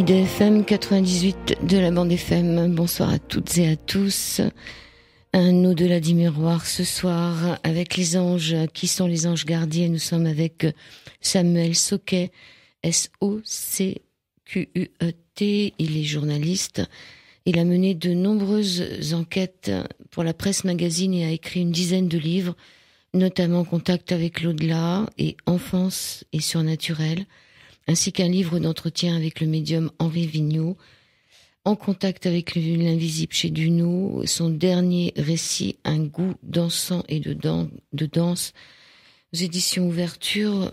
IDFM 98 de la bande FM. Bonsoir à toutes et à tous. Un au-delà du miroir ce soir avec les anges. Qui sont les anges gardiens Nous sommes avec Samuel Soquet, S-O-C-Q-U-E-T. Il est journaliste. Il a mené de nombreuses enquêtes pour la presse magazine et a écrit une dizaine de livres, notamment Contact avec l'au-delà et Enfance et surnaturel ainsi qu'un livre d'entretien avec le médium Henri Vigneault, en contact avec l'invisible chez Duno, son dernier récit, Un goût dansant et de, de danse, aux éditions Ouverture.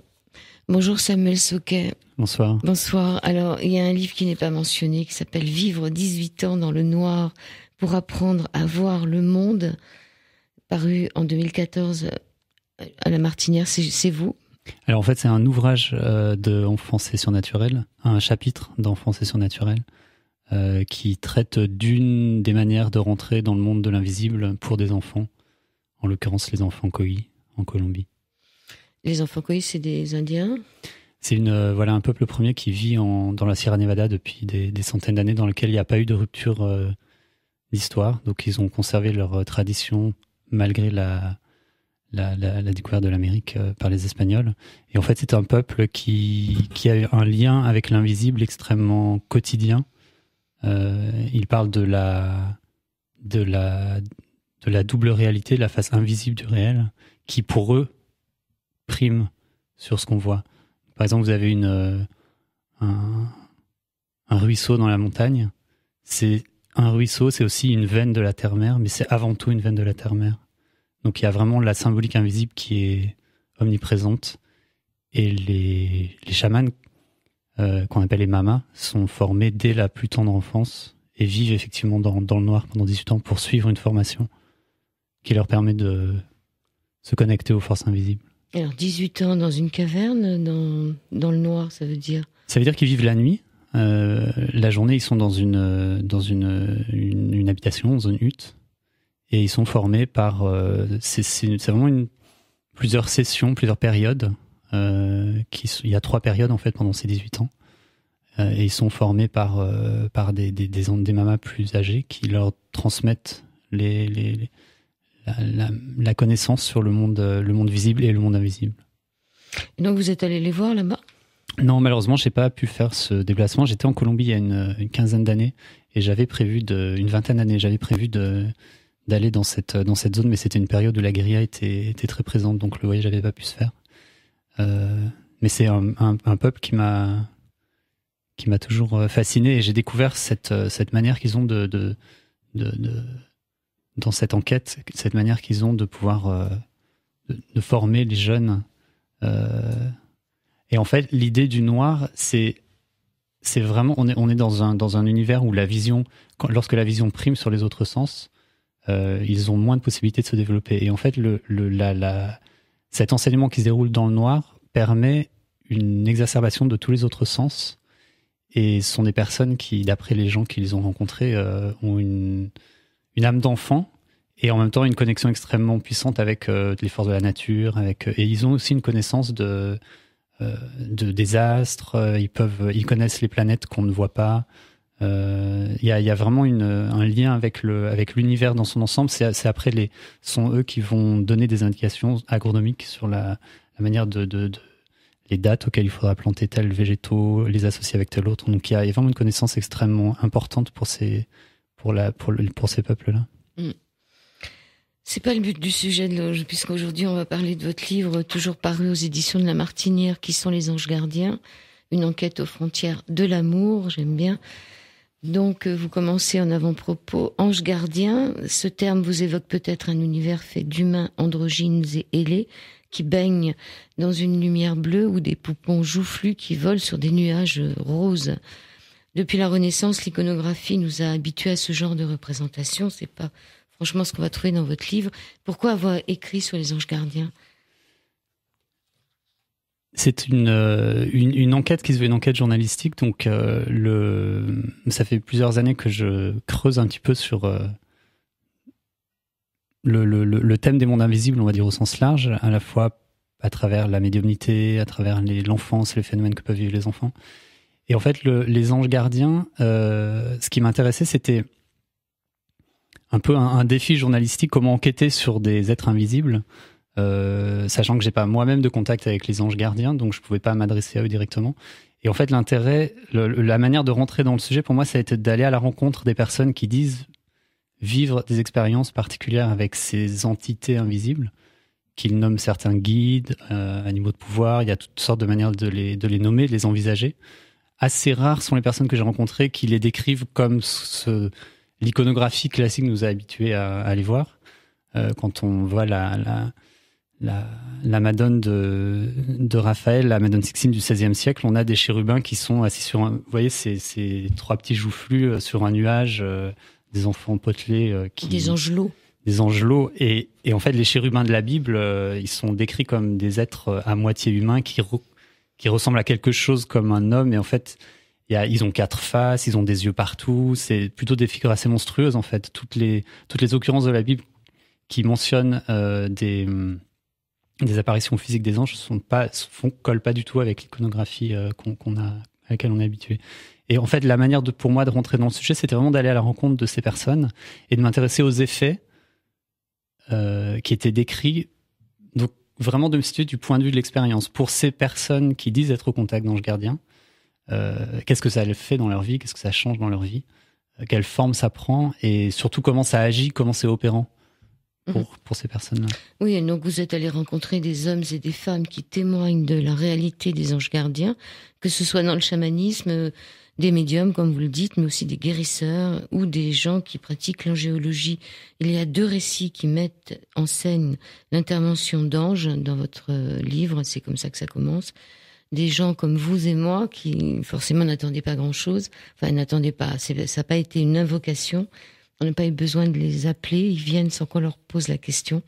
Bonjour Samuel Soquet. Bonsoir. Bonsoir. Alors, il y a un livre qui n'est pas mentionné, qui s'appelle Vivre 18 ans dans le noir pour apprendre à voir le monde, paru en 2014 à la Martinière. C'est vous, alors en fait, c'est un ouvrage euh, de Enfance et surnaturel, un chapitre d'Enfance et surnaturel euh, qui traite d'une des manières de rentrer dans le monde de l'invisible pour des enfants, en l'occurrence les enfants koi en Colombie. Les enfants koi, c'est des Indiens C'est une euh, voilà un peuple premier qui vit dans la Sierra Nevada depuis des, des centaines d'années, dans lequel il n'y a pas eu de rupture d'histoire, donc ils ont conservé leur tradition malgré la la, découverte de l'Amérique euh, par les Espagnols. Et en fait, c'est un peuple qui, qui, a un lien avec l'invisible extrêmement quotidien. Euh, il parle de la, de, la, de la double réalité, la face invisible du réel, qui pour eux prime sur ce qu'on voit. Par exemple, vous avez une, euh, un, un ruisseau dans la montagne. C'est un ruisseau, c'est aussi une veine de la terre-mère, mais c'est avant tout une veine de la terre-mère. Donc il y a vraiment la symbolique invisible qui est omniprésente. Et les, chamans, euh, qu'on appelle les mamas, sont formés dès la plus tendre enfance et vivent effectivement dans, le noir pendant 18 ans pour suivre une formation qui leur permet de se connecter aux forces invisibles. Alors 18 ans dans une caverne, dans, le noir, ça veut dire Ça veut dire qu'ils vivent la nuit. Euh, la journée, ils sont dans une, euh, une habitation, dans une hutte et ils sont formés par. Euh, c'est vraiment une, plusieurs sessions, plusieurs périodes. Euh, qui, il y a trois périodes en fait pendant ces 18 ans. Euh, et ils sont formés par, par des, des, des, mamas plus âgées qui leur transmettent les, les, la, la, connaissance sur le monde, le monde visible et le monde invisible. donc vous êtes allé les voir là-bas Non, malheureusement, j'ai pas pu faire ce déplacement. J'étais en Colombie il y a une, une quinzaine d'années et j'avais prévu de, une vingtaine d'années, j'avais prévu de, d'aller dans cette euh, dans cette zone, mais c'était une période où la guérilla était, était très présente, donc le voyage n'avait pas pu se faire. Euh, mais c'est un, peuple qui m'a qui m'a toujours euh, fasciné et j'ai découvert cette cette manière qu'ils ont de, dans cette enquête, cette manière qu'ils ont de pouvoir de, former les jeunes. et en fait, l'idée du noir, c'est c'est vraiment on est on est dans un dans un univers où la vision, lorsque la vision prime sur les autres sens, euh, ils ont moins de possibilités de se développer. Et en fait, le, cet enseignement qui se déroule dans le noir permet une exacerbation de tous les autres sens. Et ce sont des personnes qui, d'après les gens qu'ils ont rencontrés, euh, ont une, âme d'enfant et en même temps une connexion extrêmement puissante avec euh, les forces de la nature. et ils ont aussi une connaissance de, de des ils connaissent les planètes qu'on ne voit pas. Euh, il y, a, vraiment un lien avec le avec l'univers dans son ensemble. C'est après les sont eux qui vont donner des indications agronomiques sur la, la manière de, les dates auxquelles il faudra planter tel végétaux, les associer avec tel autre. Donc il y, a vraiment une connaissance extrêmement importante pour ces pour la pour, ces peuples là. Mm. C'est pas le but du sujet, puisqu'aujourd'hui on va parler de votre livre, toujours paru aux éditions de La Martinière, qui sont les anges gardiens, une enquête aux frontières de l'amour, j'aime bien, donc euh, vous commencez en avant-propos. Ange gardien, ce terme vous évoque peut-être un univers fait d'humains androgynes et ailés qui baignent dans une lumière bleue ou des poupons joufflus qui volent sur des nuages roses. Depuis la Renaissance, l'iconographie nous a habitués à ce genre de représentation. C'est pas franchement ce qu'on va trouver dans votre livre. Pourquoi avoir écrit sur les anges gardiens c'est euh, une, une, enquête qui se veut une enquête journalistique, donc euh, le, ça fait plusieurs années que je creuse un petit peu sur euh, le, le, thème des mondes invisibles, on va dire au sens large, à la fois à travers la médiumnité, à travers l'enfance, les, phénomènes que peuvent vivre les enfants. Et en fait, les anges gardiens, ce qui m'intéressait, c'était un peu un, défi journalistique, comment enquêter sur des êtres invisibles euh, sachant que n'ai pas moi-même de contact avec les anges gardiens, donc je ne pouvais pas m'adresser à eux directement. Et en fait, l'intérêt, la manière de rentrer dans le sujet pour moi, ça a été d'aller à la rencontre des personnes qui disent vivre des expériences particulières avec ces entités invisibles, qu'ils nomment certains guides, euh, animaux de pouvoir, il y a toutes sortes de manières de les, nommer, de les envisager. Assez rares sont les personnes que j'ai rencontrées qui les décrivent comme ce, l'iconographie classique nous a habitués à, les voir. Euh, quand on voit la la, la Madone de, de, Raphaël, la Madone Sixine du XVIe siècle, on a des chérubins qui sont assis sur un. Vous voyez, ces, ces trois petits joufflus euh, sur un nuage, euh, des enfants potelés. Euh, qui, des angelots. Des angelots. Et, et, en fait, les chérubins de la Bible, ils sont décrits comme des êtres à moitié humains qui, qui ressemblent à quelque chose comme un homme. Et en fait, y a, ils ont quatre faces, ils ont des yeux partout. C'est plutôt des figures assez monstrueuses, en fait. Toutes les, toutes les occurrences de la Bible qui mentionnent des hum, des apparitions physiques des anges sont pas, font, collent pas du tout avec l'iconographie euh, qu'on a, à laquelle on est habitué. Et en fait, la manière de, pour moi de rentrer dans le sujet, c'était vraiment d'aller à la rencontre de ces personnes et de m'intéresser aux effets euh, qui étaient décrits. Donc, vraiment de me situer du point de vue de l'expérience. Pour ces personnes qui disent être au contact d'anges gardiens, euh, qu'est-ce que ça fait dans leur vie Qu'est-ce que ça change dans leur vie euh, Quelle forme ça prend Et surtout, comment ça agit Comment c'est opérant Mhm. pour, pour ces personnes-là. Oui, donc vous êtes allé rencontrer des hommes et des femmes qui témoignent de la réalité des anges gardiens, que ce soit dans le chamanisme, euh, des médiums, comme vous le dites, mais aussi des guérisseurs ou des gens qui pratiquent l'angéologie. Il y a deux récits qui mettent en scène l'intervention d'anges dans votre euh, livre, c'est comme ça que ça commence. Des gens comme vous et moi qui forcément n'attendaient pas grand-chose, enfin n'attendaient pas, ça n'a pas été une invocation, on n'a pas eu besoin de les appeler, ils viennent sans qu'on leur pose la question.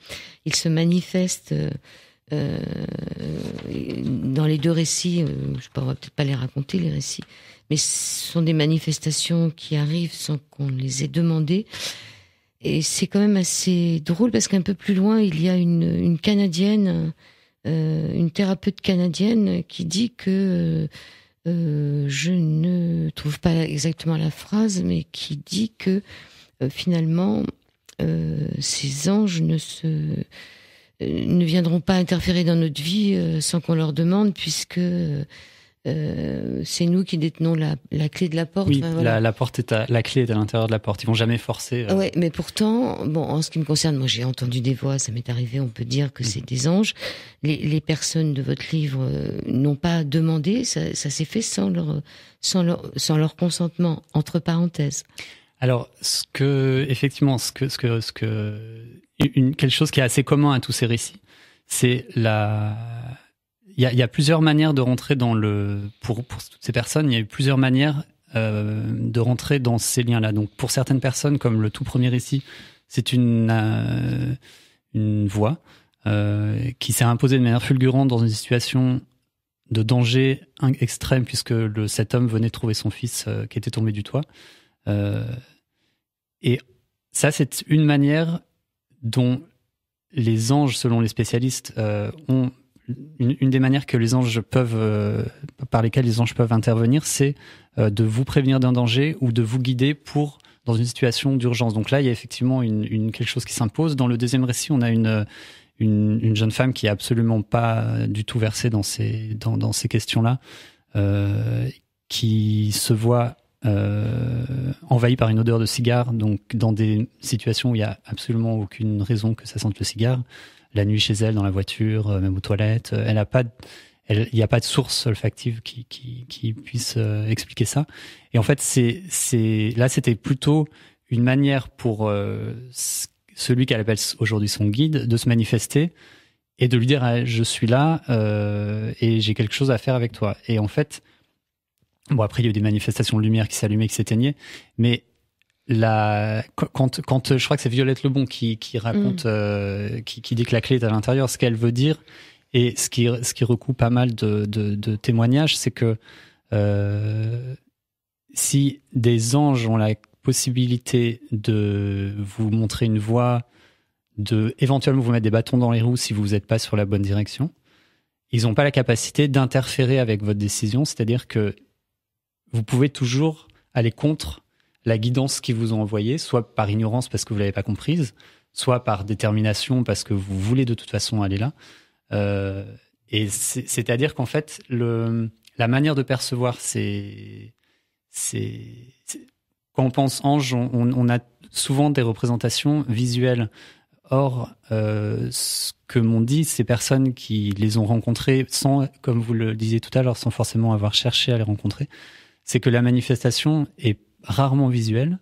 Ils se manifestent euh, euh dans les deux récits. Euh, je sais pas, on va peut-être pas les raconter les récits, mais ce sont des manifestations qui arrivent sans qu'on les ait demandées. Et c'est quand même assez drôle parce qu'un peu plus loin, il y a une, une canadienne, euh, une thérapeute canadienne, qui dit que euh, je ne trouve pas exactement la phrase, mais qui dit que euh, finalement, euh, ces anges ne se euh, ne viendront pas interférer dans notre vie sans qu'on leur demande, puisque c'est nous qui détenons la, la, clé de la porte. Oui, la, la, porte est à, la clé est à l'intérieur de la porte. Ils vont jamais forcer. Oui, mais pourtant, bon, en ce qui me concerne, moi j'ai entendu des voix, ça m'est arrivé, on peut dire que mm. c'est des anges. Les, les, personnes de votre livre n'ont pas demandé, ça, ça s'est fait sans leur, sans leur, sans leur consentement, entre parenthèses. Alors, ce que, effectivement, ce que, ce que, ce que, une, quelque chose qui est assez commun à tous ces récits, c'est la. Il y a, plusieurs manières de rentrer dans le. Pour, pour toutes ces personnes, il y a eu plusieurs manières euh, de rentrer dans ces liens-là. Donc, pour certaines personnes, comme le tout premier récit, c'est une, euh, voix une euh, voie qui s'est imposée de manière fulgurante dans une situation de danger extrême, puisque cet homme venait trouver son fils qui était tombé du toit. Euh, et ça, c'est une manière dont les anges, selon les spécialistes, euh, ont une, des manières que les anges peuvent, euh, par lesquelles les anges peuvent intervenir, c'est de vous prévenir d'un danger ou de vous guider pour dans une situation d'urgence. Donc là, il y a effectivement une, quelque chose qui s'impose. Dans le deuxième récit, on a une, une, jeune femme qui est absolument pas du tout versée dans ces dans ces questions-là, qui se voit euh, envahi par une odeur de cigare, donc dans des situations où il n'y a absolument aucune raison que ça sente le cigare, la nuit chez elle, dans la voiture, euh, même aux toilettes, euh, elle n'a pas... il n'y a pas de source olfactive qui, puisse expliquer ça. Et en fait, c'est, c'est, là, c'était plutôt une manière pour celui qu'elle appelle aujourd'hui son guide de se manifester et de lui dire ah, je suis là et j'ai quelque chose à faire avec toi. Et en fait, Bon, après, il y a eu des manifestations de lumière qui s'allumaient, qui s'éteignaient. Mais la, quand, quand je crois que c'est Violette Lebon qui, qui raconte, mm. euh, qui, qui dit que la clé est à l'intérieur, ce qu'elle veut dire, et ce qui, ce qui recoupe pas mal de, de, de témoignages, c'est que euh, si des anges ont la possibilité de vous montrer une voie, de éventuellement vous mettre des bâtons dans les roues si vous n'êtes pas sur la bonne direction, ils n'ont pas la capacité d'interférer avec votre décision, c'est-à-dire que vous pouvez toujours aller contre la guidance qu'ils vous ont envoyée, soit par ignorance parce que vous l'avez pas comprise, soit par détermination parce que vous voulez de toute façon aller là. Euh, et c'est-à-dire qu'en fait, le, la manière de percevoir, c'est quand on pense ange, on, on, a souvent des représentations visuelles. Or, euh, ce que m'ont dit ces personnes qui les ont rencontrées, sans, comme vous le disiez tout à l'heure, sans forcément avoir cherché à les rencontrer, c'est que la manifestation est rarement visuelle,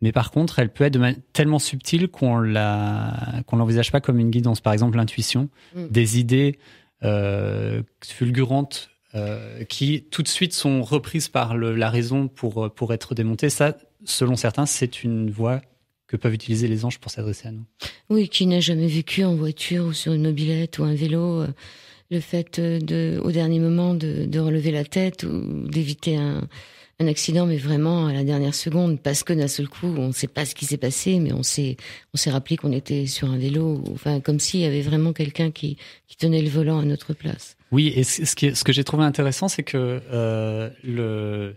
mais par contre, elle peut être tellement subtile qu'on la qu'on l'envisage pas comme une guidance. Par exemple, l'intuition, mm. des idées euh, fulgurantes euh, qui tout de suite sont reprises par la raison pour pour être démontées. Ça, selon certains, c'est une voie que peuvent utiliser les anges pour s'adresser à nous. Oui, qui n'a jamais vécu en voiture ou sur une mobilette ou un vélo. Euh, le fait euh, de, au dernier moment de, relever la tête ou d'éviter un, accident, mais vraiment à la dernière seconde, parce que d'un seul coup, on ne sait pas ce qui s'est passé, mais on s'est, on s'est rappelé qu'on était sur un vélo, enfin comme s'il y avait vraiment quelqu'un qui, qui tenait le volant à notre place. Oui, et ce, ce que j'ai trouvé intéressant, c'est que euh, le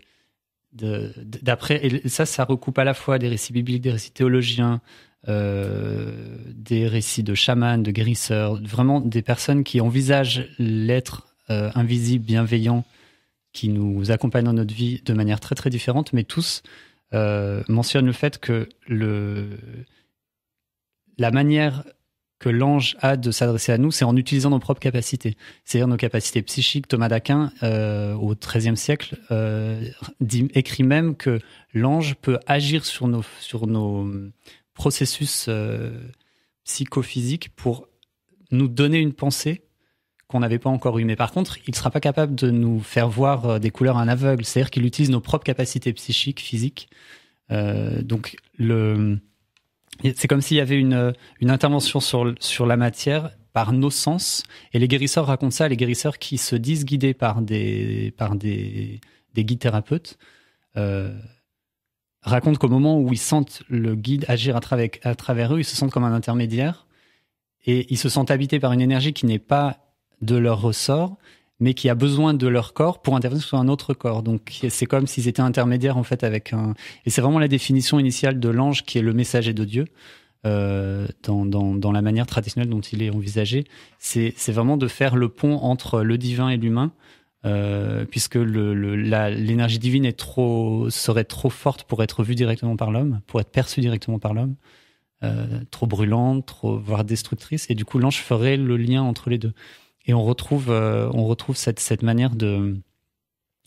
d'après, ça, ça recoupe à la fois des récits bibliques, des récits théologiens, euh, des récits de chamans, de guérisseurs, vraiment des personnes qui envisagent l'être euh, invisible, bienveillant, qui nous accompagne dans notre vie de manière très très différente, mais tous euh, mentionnent le fait que la manière que l'ange a de s'adresser à nous, c'est en utilisant nos propres capacités, c'est-à-dire nos capacités psychiques. Thomas d'Aquin, au XIIIe siècle, écrit même que l'ange peut agir sur nos, sur nos, processus euh, psychophysique pour nous donner une pensée qu'on n'avait pas encore eue. Mais par contre, il ne sera pas capable de nous faire voir euh, des couleurs à un aveugle. C'est-à-dire qu'il utilise nos propres capacités psychiques, physiques. Euh, donc, le... c'est comme s'il y avait une, une intervention sur, sur la matière par nos sens. Et les guérisseurs racontent ça, les guérisseurs qui se disent guidés par des, par des, des guides thérapeutes. Euh, raconte qu'au moment où ils sentent le guide agir à travers, eux, ils se sentent comme un intermédiaire et ils se sentent habités par une énergie qui n'est pas de leur ressort, mais qui a besoin de leur corps pour intervenir sur un autre corps. Donc c'est comme s'ils étaient intermédiaires en fait avec un. Et c'est vraiment la définition initiale de l'ange qui est le messager de Dieu. Euh, dans, dans, dans, la manière traditionnelle dont il est envisagé, c'est vraiment de faire le pont entre le divin et l'humain euh, puisque l'énergie le, divine est trop, serait trop forte pour être vue directement par l'homme, pour être perçue directement par l'homme, euh, trop brûlante, trop, voire destructrice. Et du coup, l'ange ferait le lien entre les deux. Et on retrouve, euh, on retrouve cette, manière de,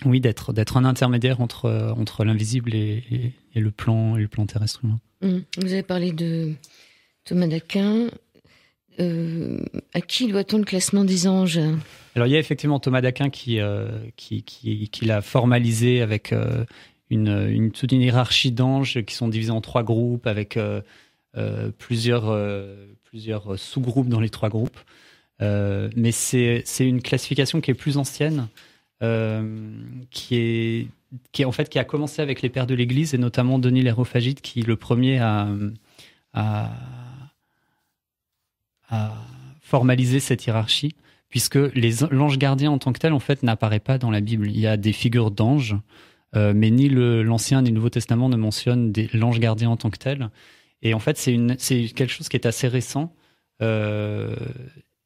oui, d'être, un intermédiaire entre, entre l'invisible et, le plan, et le plan terrestre humain. Mmh. Vous avez parlé de Thomas d'Aquin. Euh, à qui doit-on le classement des anges Alors il y a effectivement Thomas d'Aquin qui, euh, qui, qui, l'a formalisé avec euh, une, une, toute une hiérarchie d'anges qui sont divisés en trois groupes, avec plusieurs, plusieurs sous-groupes dans les trois groupes. mais c'est une classification qui est plus ancienne, qui est qui est, en fait qui a commencé avec les pères de l'Église et notamment Denis l'hérophagite qui est le premier à, à à formaliser cette hiérarchie, puisque l'ange gardien en tant que tel, en fait, n'apparaît pas dans la Bible. Il y a des figures d'anges, euh, mais ni l'Ancien ni le Nouveau Testament ne mentionnent l'ange gardien en tant que tel. Et en fait, c'est quelque chose qui est assez récent euh,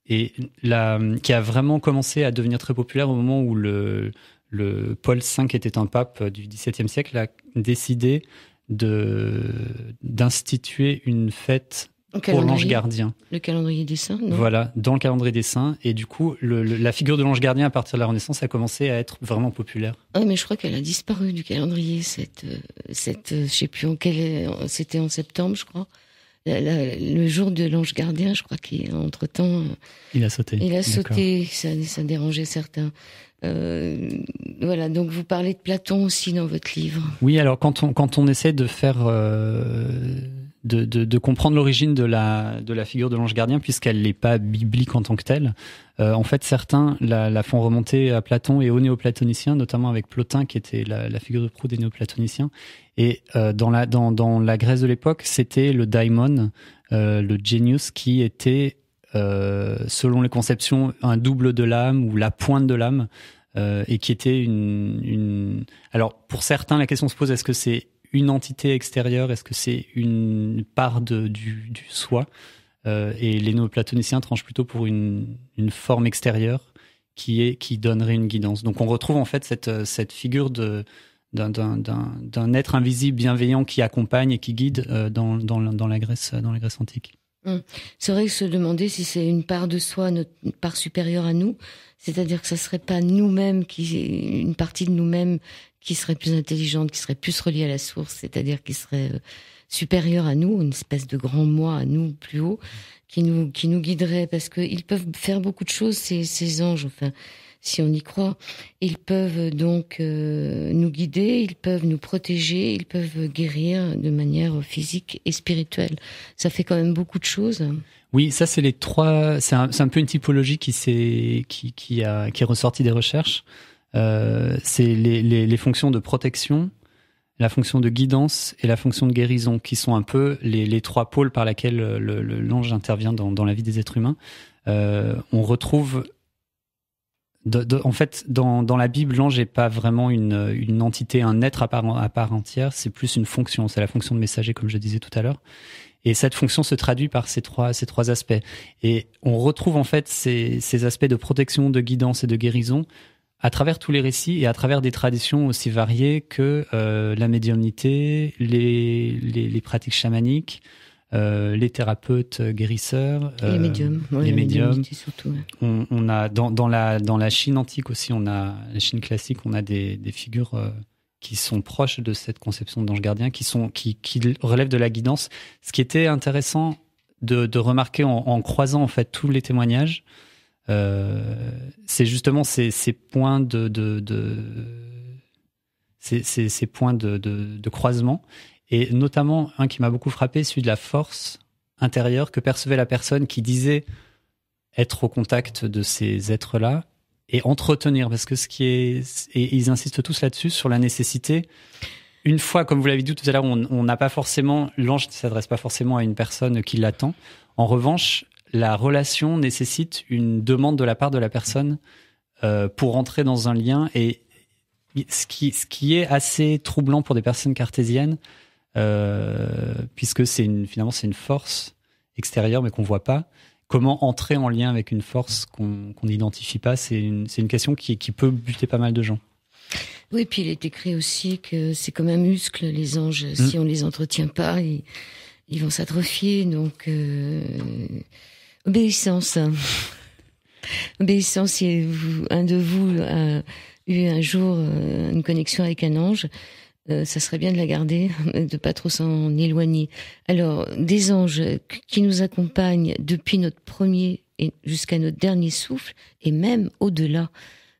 et la, qui a vraiment commencé à devenir très populaire au moment où le, le Paul V, qui était un pape du XVIIe siècle, a décidé d'instituer une fête pour l'ange gardien. Le calendrier des saints, Voilà, dans le calendrier des saints. Et du coup, la figure de l'ange gardien à partir de la Renaissance a commencé à être vraiment populaire. Ah, mais je crois qu'elle a disparu du calendrier, cette, euh, cette euh, je sais plus en quel, c'était en septembre, je crois. le jour de l'ange gardien, je crois qu'entre temps. Euh, il a sauté. Il a sauté, ça, ça dérangeait certains. voilà, donc vous parlez de Platon aussi dans votre livre. Oui, alors quand on, quand on essaie de faire de, de, comprendre l'origine de la, de la figure de l'ange gardien, puisqu'elle n'est pas biblique en tant que telle. Euh, en fait, certains la, font remonter à Platon et aux néoplatoniciens, notamment avec Plotin, qui était la, figure de proue des néoplatoniciens. Et euh, dans, la, dans, dans la Grèce de l'époque, c'était le daimon, euh, le genius, qui était, selon les conceptions, un double de l'âme ou la pointe de l'âme. et qui était une, une... Alors, pour certains, la question se pose, est-ce que c'est une entité extérieure Est-ce que c'est une part du, soi euh, Et les néoplatoniciens tranchent plutôt pour une, forme extérieure qui, est, qui donnerait une guidance. Donc on retrouve en fait cette, euh, cette figure de, d'un, être invisible bienveillant qui accompagne et qui guide euh, dans, dans, la Grèce, dans la Grèce antique. Hum. C'est vrai que se demander si c'est une part de soi, notre une part supérieure à nous, c'est-à-dire que ça serait pas nous-mêmes qui, une partie de nous-mêmes qui serait plus intelligente, qui serait plus reliée à la source, c'est-à-dire qui serait euh, supérieure à nous, une espèce de grand moi à nous plus haut, qui nous qui nous guiderait, parce qu'ils peuvent faire beaucoup de choses ces, ces anges, enfin si on y croit. Ils peuvent donc euh, nous guider, ils peuvent nous protéger, ils peuvent guérir de manière physique et spirituelle. Ça fait quand même beaucoup de choses. Oui, ça c'est les trois. C'est un, un, peu une typologie qui s'est qui, qui, a, qui est ressortie des recherches. Euh, c'est les, les, les, fonctions de protection, la fonction de guidance et la fonction de guérison, qui sont un peu les, les trois pôles par lesquels l'ange le, intervient dans, dans, la vie des êtres humains. Euh, on retrouve en fait, dans, la Bible, l'ange n'est pas vraiment une, entité, un être à part, entière, c'est plus une fonction, c'est la fonction de messager, comme je disais tout à l'heure. Et cette fonction se traduit par ces trois, aspects. Et on retrouve en fait ces, aspects de protection, de guidance et de guérison à travers tous les récits et à travers des traditions aussi variées que euh, la médiumnité, les pratiques chamaniques, euh, les thérapeutes euh, guérisseurs, les euh, médiums, les médiums. On, a dans, la dans la Chine antique aussi, on a la Chine classique, on a des, figures qui sont proches de cette conception d'ange gardien, qui sont qui, relèvent de la guidance. Ce qui était intéressant de, remarquer en, croisant en fait tous les témoignages, c'est justement ces, points de, points de, de, croisement et notamment, un qui m'a beaucoup frappé, celui de la force intérieure que percevait la personne qui disait être au contact de ces êtres-là et entretenir, parce que ce qui est, et ils insistent tous là-dessus, sur la nécessité. Une fois, comme vous l'avez dit tout à l'heure, on n'a pas forcément, l'ange ne s'adresse pas forcément à une personne qui l'attend. En revanche, la relation nécessite une demande de la part de la personne euh, pour entrer dans un lien. Et ce qui, ce qui est assez troublant pour des personnes cartésiennes, euh, puisque c'est une, finalement c'est une force extérieure mais qu'on voit pas. Comment entrer en lien avec une force qu'on n'identifie pas C'est une, une, question qui, qui peut buter pas mal de gens. Oui, puis il est écrit aussi que c'est comme un muscle, les anges. Mm. Si on les entretient pas, ils, vont s'atrophier. Donc, euh, obéissance. obéissance, si vous, un de vous a eu un jour euh, une connexion avec un ange, euh, ça serait bien de la garder, de pas trop s'en éloigner. Alors, des anges qui nous accompagnent depuis notre premier et jusqu'à notre dernier souffle, et même au-delà,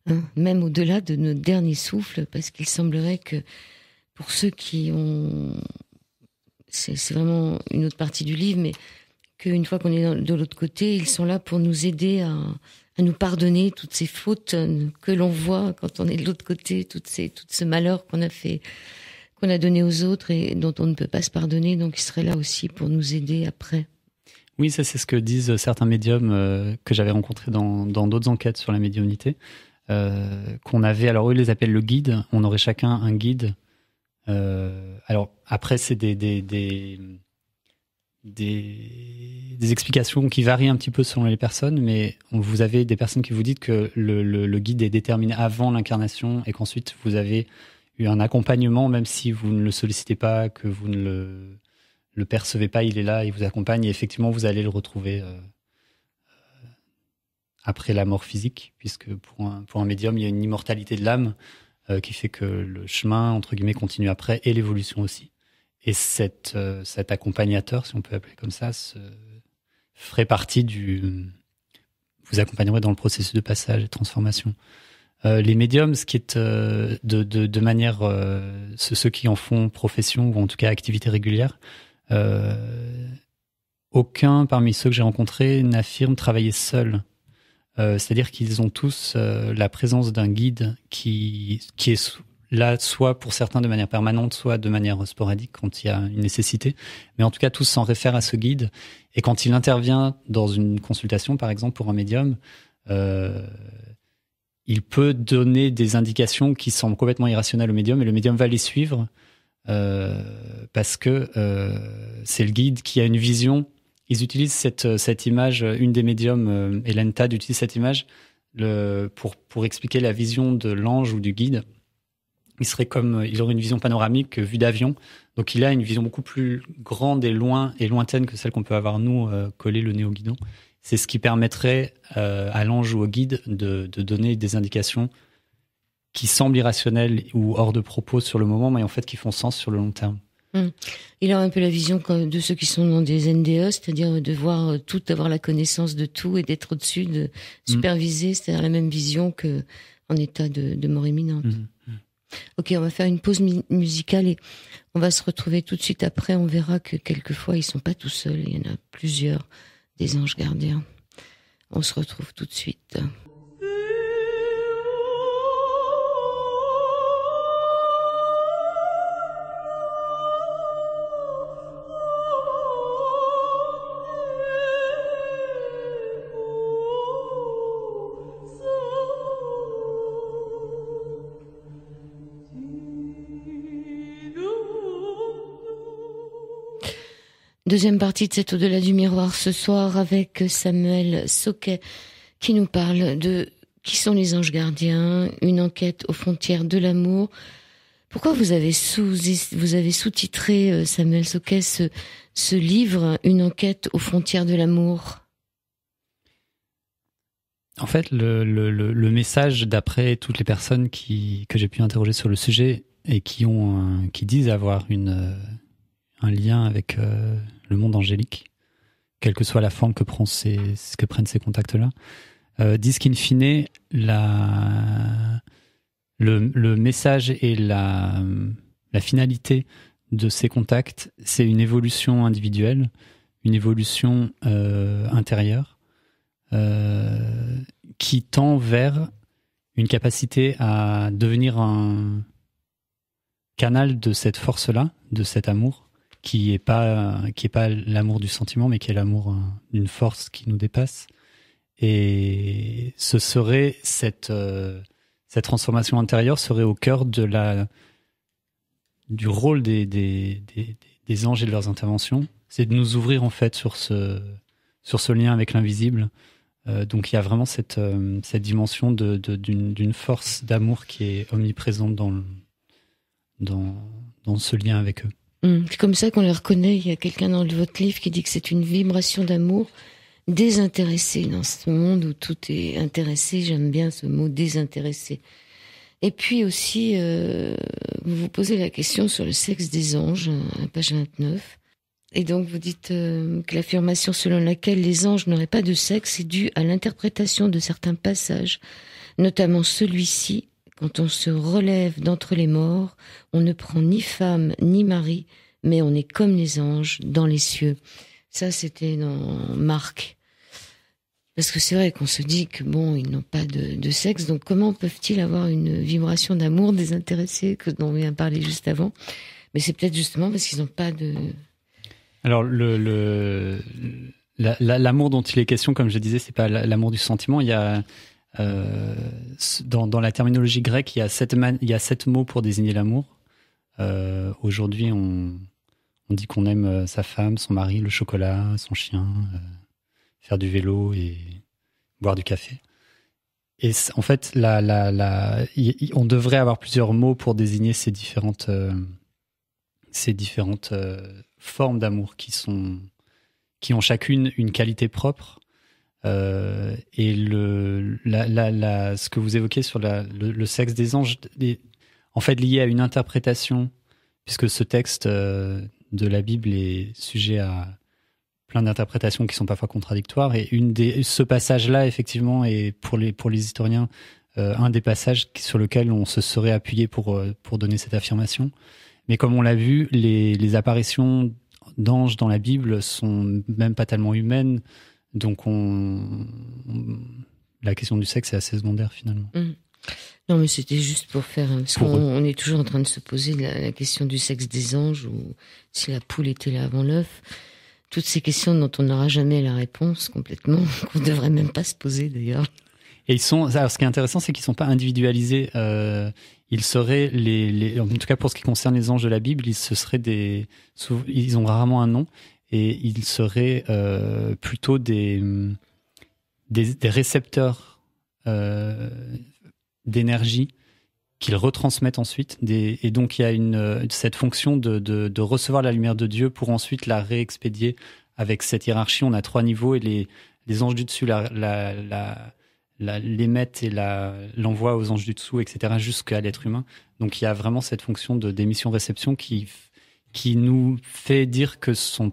hein, même au-delà de notre dernier souffle, parce qu'il semblerait que pour ceux qui ont, c'est vraiment une autre partie du livre, mais qu'une fois qu'on est de l'autre côté, ils sont là pour nous aider à, à nous pardonner toutes ces fautes euh, que l'on voit quand on est de l'autre côté, toutes tout ce malheur qu'on a fait, qu'on a donné aux autres et dont on ne peut pas se pardonner. Donc il serait là aussi pour nous aider après. Oui, ça c'est ce que disent certains médiums euh, que j'avais rencontrés dans d'autres enquêtes sur la médiumnité, euh, qu'on avait, alors eux les appellent le guide, on aurait chacun un guide. alors après c'est des des, explications qui varient un petit peu selon les personnes, mais vous avez des personnes qui vous disent que le, guide est déterminé avant l'incarnation et qu'ensuite vous avez eu un accompagnement, même si vous ne le sollicitez pas, que vous ne le, percevez pas, il est là, il vous accompagne et effectivement vous allez le retrouver euh, euh, après la mort physique, puisque pour un, médium, il y a une immortalité de l'âme euh, qui fait que le chemin, entre guillemets, continue après et l'évolution aussi. Et cette, euh, cet accompagnateur, si on peut appeler comme ça, se, ferait partie du. Vous accompagnerez dans le processus de passage et transformation. Euh, les médiums, ce qui est euh, de, manière. ceux qui en font profession ou en tout cas activité régulière, aucun parmi ceux que j'ai rencontrés n'affirme travailler seul. C'est-à-dire qu'ils ont tous la présence d'un guide qui, qui est là, soit pour certains de manière permanente, soit de manière sporadique quand il y a une nécessité. Mais en tout cas, tous s'en réfèrent à ce guide. Et quand il intervient dans une consultation, par exemple, pour un médium, euh, il peut donner des indications qui semblent complètement irrationnelles au médium, et le médium va les suivre euh, parce que euh, c'est le guide qui a une vision. Ils utilisent cette, cette image, une des médiums, Hélène Tad utilise cette image le, pour, pour expliquer la vision de l'ange ou du guide il serait comme euh, ils auraient une vision panoramique vue d'avion. Donc il a une vision beaucoup plus grande et loin et lointaine que celle qu'on peut avoir nous euh, le nez au guidon. C'est ce qui permettrait euh, à l'ange ou au guide de, donner des indications qui semblent irrationnelles ou hors de propos sur le moment, mais en fait qui font sens sur le long terme. Hmm. Il a un peu la vision de ceux qui sont dans des NDE, c'est-à-dire de voir euh, tout, avoir la connaissance de tout et d'être au-dessus, de hmm. superviser, c'est-à-dire la même vision qu'en état de, mort imminente. Hmm. Ok, on va faire une pause musicale et on va se retrouver tout de suite après. On verra que quelquefois ils sont pas tout seuls, il y en a plusieurs des anges gardiens. On se retrouve tout de suite. Deuxième partie de cet Au-delà du miroir ce soir avec Samuel Soquet qui nous parle de qui sont les anges gardiens, une enquête aux frontières de l'amour. Pourquoi vous avez sous vous avez sous-titré euh, Samuel Soquet ce, livre Une enquête aux frontières de l'amour En fait, le, le, message d'après toutes les personnes qui, que j'ai pu interroger sur le sujet et qui ont euh, qui disent avoir une euh, un lien avec le monde angélique, quelle que soit la forme que, prend ces, que prennent ces contacts-là, euh, disent qu'in fine, la, le, le, message et la, la finalité de ces contacts, c'est une évolution individuelle, une évolution euh, intérieure, euh, qui tend vers une capacité à devenir un canal de cette force-là, de cet amour, qui est pas qui est pas l'amour du sentiment, mais qui est l'amour euh, d'une force qui nous dépasse. Et ce serait cette euh, cette transformation intérieure serait au cœur de la du rôle des, des, des, des anges et de leurs interventions, c'est de nous ouvrir en fait sur ce sur ce lien avec l'invisible. Euh, donc il y a vraiment cette, cette dimension d'une de, force d'amour qui est omniprésente dans, dans, dans ce lien avec eux. Hum, c'est comme ça qu'on le reconnaît. Il y a quelqu'un dans votre livre qui dit que c'est une vibration d'amour désintéressée dans ce monde où tout est intéressé. J'aime bien ce mot désintéressé. Et puis aussi, euh, vous vous posez la question sur le sexe des anges, hein, à page 29. Et donc vous dites euh, que l'affirmation selon laquelle les anges n'auraient pas de sexe est due à l'interprétation de certains passages, notamment celui-ci, quand on se relève d'entre les morts, on ne prend ni femme ni mari, mais on est comme les anges dans les cieux. Ça, c'était dans Marc. Parce que c'est vrai qu'on se dit que bon, ils n'ont pas de, sexe, donc comment peuvent-ils avoir une vibration d'amour désintéressé que dont on vient parler juste avant Mais c'est peut-être justement parce qu'ils n'ont pas de. Alors le, l'amour dont il est question, comme je disais, c'est pas l'amour du sentiment. Il y a euh, dans, la terminologie grecque, il y a sept, il y a sept mots pour désigner l'amour. Euh, aujourd'hui, on, on, dit qu'on aime euh, sa femme, son mari, le chocolat, son chien, faire du vélo et boire du café. Et en fait, on devrait avoir plusieurs mots pour désigner ces différentes, ces différentes formes d'amour qui, sont, qui ont chacune une qualité propre euh, et le, la, la, la, ce que vous évoquez sur la, le, sexe des anges est en fait lié à une interprétation, puisque ce texte euh, de la Bible est sujet à plein d'interprétations qui sont parfois contradictoires. Et une des, ce passage-là, effectivement, est pour les, pour les historiens euh, un des passages sur lequel on se serait appuyé pour, pour donner cette affirmation. Mais comme on l'a vu, les, les apparitions d'anges dans la Bible sont même pas tellement humaines. Donc on, la question du sexe est assez secondaire finalement. Mmh. Non, mais c'était juste pour faire. Hein, parce qu'on on, est toujours en train de se poser la, question du sexe des anges ou si la poule était là avant l'œuf. Toutes ces questions dont on n'aura jamais la réponse complètement, qu'on ne devrait même pas se poser d'ailleurs. Et ils sont. Alors, ce qui est intéressant, c'est qu'ils ne sont pas individualisés. Euh, ils seraient les, En tout cas, pour ce qui concerne les anges de la Bible, ils, se seraient des. Ils ont rarement un nom, et ils seraient euh, plutôt des, des, récepteurs euh, d'énergie qu'ils retransmettent ensuite. et donc il y a une, cette fonction de, de, recevoir la lumière de Dieu pour ensuite la réexpédier. Avec cette hiérarchie, on a trois niveaux et les, les anges du dessus la, la, l'émettent et l'envoient aux anges du dessous, etc., jusqu'à l'être humain. Donc il y a vraiment cette fonction de d'émission-réception qui, qui nous fait dire que sont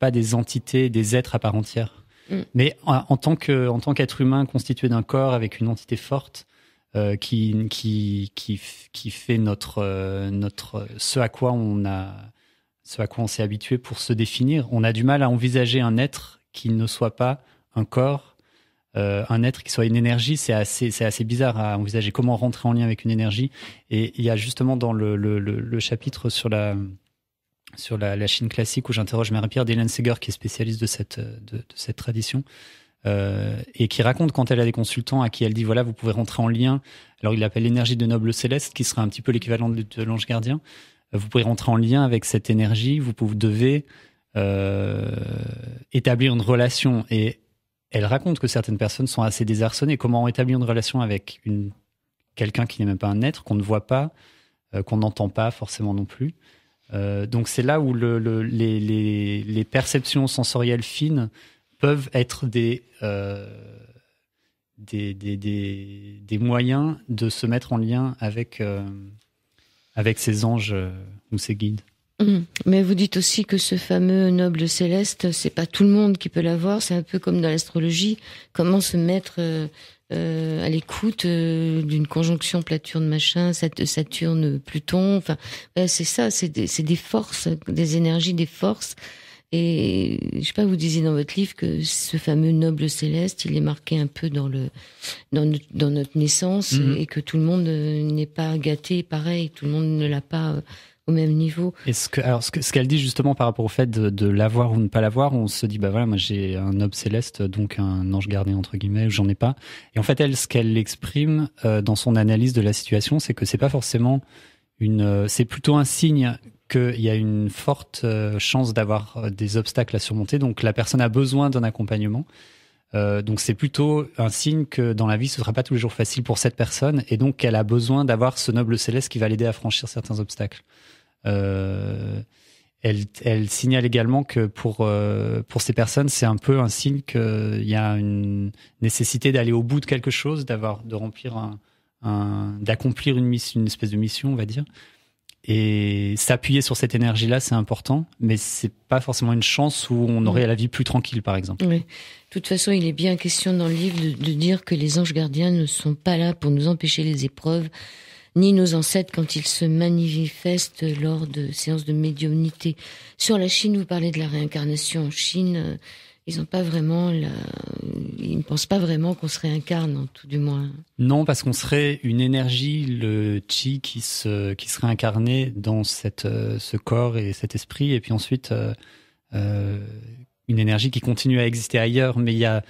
pas des entités, des êtres à part entière. Mm. Mais en, tant que, en tant qu'être humain constitué d'un corps avec une entité forte euh, qui, qui, qui, fait notre, euh, notre, ce à quoi on a, ce à quoi on s'est habitué pour se définir. On a du mal à envisager un être qui ne soit pas un corps, euh, un être qui soit une énergie. C'est assez, bizarre à envisager comment rentrer en lien avec une énergie. Et il y a justement dans le chapitre sur la sur la, Chine classique où j'interroge Marie-Pierre Dylan Seger, qui est spécialiste de cette, euh, de, cette tradition. Euh, et qui raconte quand elle a des consultants à qui elle dit voilà vous pouvez rentrer en lien alors il l'appelle l'énergie de noble céleste qui sera un petit peu l'équivalent de, l'ange gardien euh, vous pouvez rentrer en lien avec cette énergie vous, devez établir une relation et elle raconte que certaines personnes sont assez désarçonnées comment établir une relation avec quelqu'un qui n'est même pas un être qu'on ne voit pas qu'on n'entend pas forcément non plus euh, donc c'est là où le, le, les, les, perceptions sensorielles fines peuvent être euh, des, des, des, des, moyens de se mettre en lien avec, euh, avec ces anges ou ces guides. Mmh. Mais vous dites aussi que ce fameux noble céleste, c'est pas tout le monde qui peut l'avoir. C'est un peu comme dans l'astrologie, comment se mettre euh, à l'écoute euh, d'une conjonction Platurne machin, Saturne Pluton. Enfin, c'est ça, c'est des, des, forces, des énergies, des forces. Et je sais pas, vous disiez dans votre livre que ce fameux noble céleste, il est marqué un peu dans le dans, notre, naissance mhm. et que tout le monde euh, n'est pas gâté pareil, tout le monde ne l'a pas même niveau. ce que, alors, ce qu'elle dit justement par rapport au fait de, l'avoir ou ne pas l'avoir, on se dit, bah voilà, moi j'ai un noble céleste, donc un ange gardé entre guillemets, ou j'en ai pas. Et en fait, elle, ce qu'elle exprime euh, dans son analyse de la situation, c'est que c'est pas forcément une, euh, c'est plutôt un signe qu'il y a une forte euh, chance d'avoir des obstacles à surmonter. Donc la personne a besoin d'un accompagnement. donc c'est plutôt un signe que dans la vie ce ne sera pas tous les jours facile pour cette personne et donc qu'elle a besoin d'avoir ce noble céleste qui va l'aider à franchir certains obstacles. Euh, elle, signale également que euh, pour, ces personnes, c'est un peu un signe qu'il y a une nécessité d'aller au bout de quelque chose, d'avoir, de remplir d'accomplir une, espèce de mission, on va dire. Et s'appuyer sur cette énergie-là, c'est important, mais c'est pas forcément une chance où on aurait la vie plus tranquille, par exemple. Oui. De toute façon, il est bien question dans le livre de dire que les anges gardiens ne sont pas là pour nous empêcher les épreuves, ni nos ancêtres quand ils se manifestent lors de séances de médiumnité. Sur la Chine, vous parlez de la réincarnation en Chine. Euh, ils n'ont pas vraiment ils ne pensent pas vraiment qu'on se réincarne, hein, tout du moins. Non, parce qu'on serait une énergie, le chi qui se qui serait incarné dans cette euh, ce corps et cet esprit, et puis ensuite euh, une énergie qui continue à exister ailleurs. Mais il y a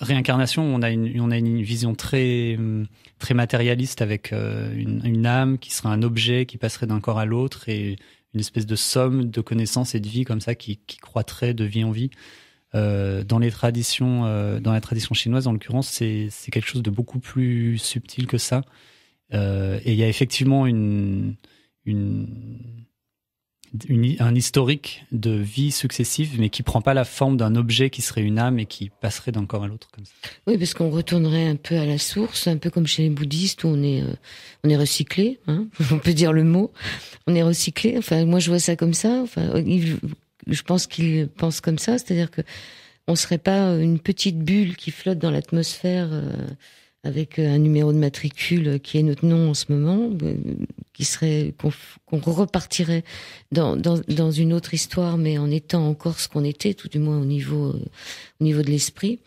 réincarnation, on a une, on a une vision très, euh, très matérialiste avec euh, une, âme qui serait un objet qui passerait d'un corps à l'autre et une espèce de somme de connaissances et de vie comme ça qui, qui croîtrait de vie en vie. Euh, dans les traditions, dans la tradition chinoise en l'occurrence, c'est, c'est quelque chose de beaucoup plus subtil que ça. et il y a effectivement une, une, un historique de vie successive, mais qui prend pas la forme d'un objet qui serait une âme et qui passerait d'un corps à l'autre Oui, parce qu'on retournerait un peu à la source, un peu comme chez les bouddhistes où on est, euh, on est recyclé, hein, on peut dire le mot, on est recyclé. Enfin, moi je vois ça comme ça. Enfin, je pense qu'ils pensent comme ça, c'est-à-dire que on serait pas une petite bulle qui flotte dans l'atmosphère. Euh, avec euh, un numéro de matricule qui est notre nom en ce moment, euh, qui serait qu'on repartirait dans, une autre histoire, mais en étant encore ce qu'on était, tout du moins au niveau, euh, au niveau de l'esprit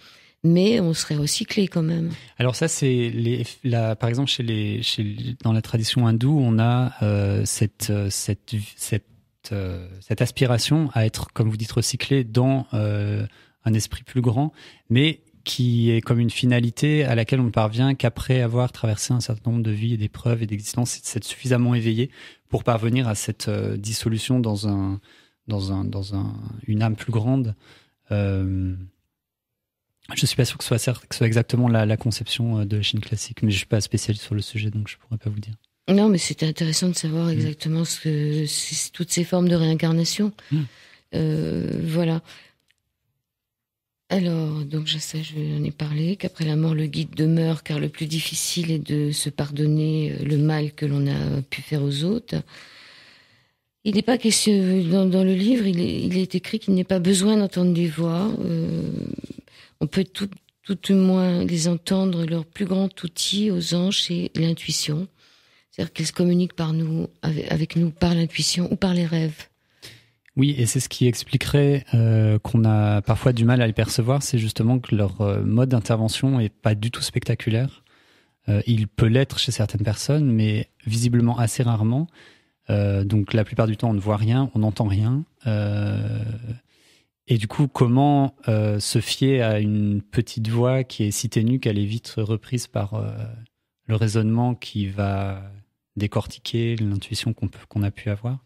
mais on serait recyclé quand même. Alors ça, c'est par exemple chez les, chez, dans la tradition hindoue, on a cette, cette, cette, aspiration à être, comme vous dites, recyclé dans un esprit plus grand, mais qui est comme une finalité à laquelle on ne parvient qu'après avoir traversé un certain nombre de vies et d'épreuves et d'existences et d'être suffisamment éveillé pour parvenir à cette euh, dissolution dans un dans un dans un une âme plus grande. je euh, je suis pas sûr que ce soit, exactement la, conception euh, de la Chine classique, mais je ne suis pas spécialiste sur le sujet, donc je ne pourrais pas vous dire. Non, mais c'était intéressant de savoir mm. exactement ce que toutes ces formes de réincarnation. Mm. voilà. Alors, donc je sais, je en ai parlé, qu'après la mort, le guide demeure, car le plus difficile est de se pardonner euh, le mal que l'on a pu faire aux autres. Il n'est pas question, dans, le livre, il est, écrit qu'il n'est pas besoin d'entendre des voix. Euh, on peut tout, tout au moins les entendre. Leur plus grand outil aux anges, c'est l'intuition. C'est-à-dire qu'ils se communiquent par nous, avec nous, par l'intuition ou par les rêves. Oui, et c'est ce qui expliquerait euh, qu'on a parfois du mal à les percevoir, c'est justement que leur euh, mode d'intervention n'est pas du tout spectaculaire. Euh, il peut l'être chez certaines personnes, mais visiblement assez rarement. donc la plupart du temps, on ne voit rien, on n'entend rien. et du coup, comment se fier à une petite voix qui est si ténue qu'elle est vite reprise par le raisonnement qui va décortiquer l'intuition qu'on a pu avoir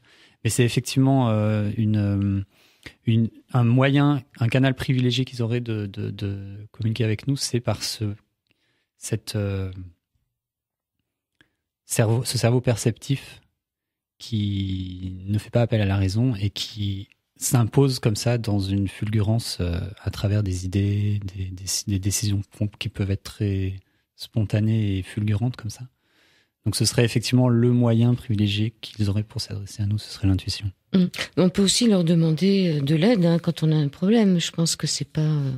mais c'est effectivement euh, euh, une, un moyen, un canal privilégié qu'ils auraient de, communiquer avec nous, c'est par ce, cette, euh, cerveau, ce cerveau perceptif qui ne fait pas appel à la raison et qui s'impose comme ça dans une fulgurance à travers des idées, des, des, des décisions qui peuvent être très spontanées et fulgurantes comme ça. Donc ce serait effectivement le moyen privilégié qu'ils auraient pour s'adresser à nous, ce serait l'intuition. Hum. On peut aussi leur demander euh, de l'aide hein, quand on a un problème. Je pense que c'est pas euh,